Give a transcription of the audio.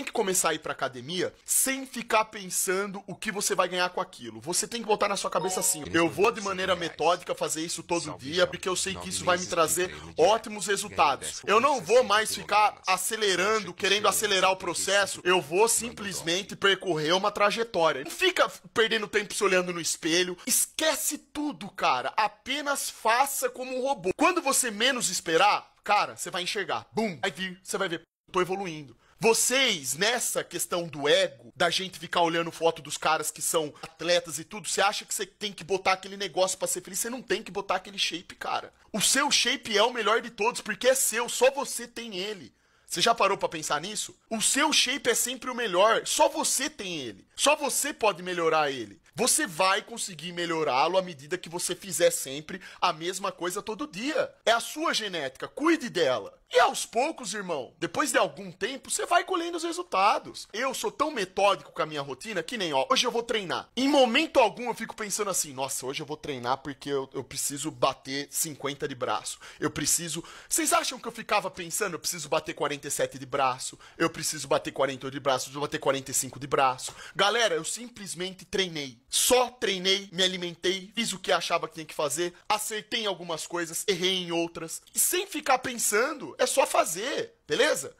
tem que começar a ir pra academia sem ficar pensando o que você vai ganhar com aquilo. Você tem que botar na sua cabeça assim: eu vou de maneira metódica fazer isso todo dia, porque eu sei que isso vai me trazer ótimos resultados. Eu não vou mais ficar acelerando, querendo acelerar o processo. Eu vou simplesmente percorrer uma trajetória. Não fica perdendo tempo se olhando no espelho. Esquece tudo, cara. Apenas faça como um robô. Quando você menos esperar, cara, você vai enxergar. Bum! Vai vir, você vai ver tô evoluindo. Vocês, nessa questão do ego, da gente ficar olhando foto dos caras que são atletas e tudo, você acha que você tem que botar aquele negócio para ser feliz? Você não tem que botar aquele shape, cara. O seu shape é o melhor de todos, porque é seu, só você tem ele. Você já parou para pensar nisso? O seu shape é sempre o melhor, só você tem ele. Só você pode melhorar ele. Você vai conseguir melhorá-lo à medida que você fizer sempre a mesma coisa todo dia. É a sua genética, cuide dela. E aos poucos, irmão, depois de algum tempo, você vai colhendo os resultados. Eu sou tão metódico com a minha rotina que nem, ó, hoje eu vou treinar. Em momento algum eu fico pensando assim, nossa, hoje eu vou treinar porque eu, eu preciso bater 50 de braço. Eu preciso. Vocês acham que eu ficava pensando, eu preciso bater 47 de braço, eu preciso bater 48 de braço, eu preciso bater 45 de braço. Galera, eu simplesmente treinei. Só treinei, me alimentei, fiz o que achava que tinha que fazer, acertei em algumas coisas, errei em outras. E sem ficar pensando, é só fazer, beleza?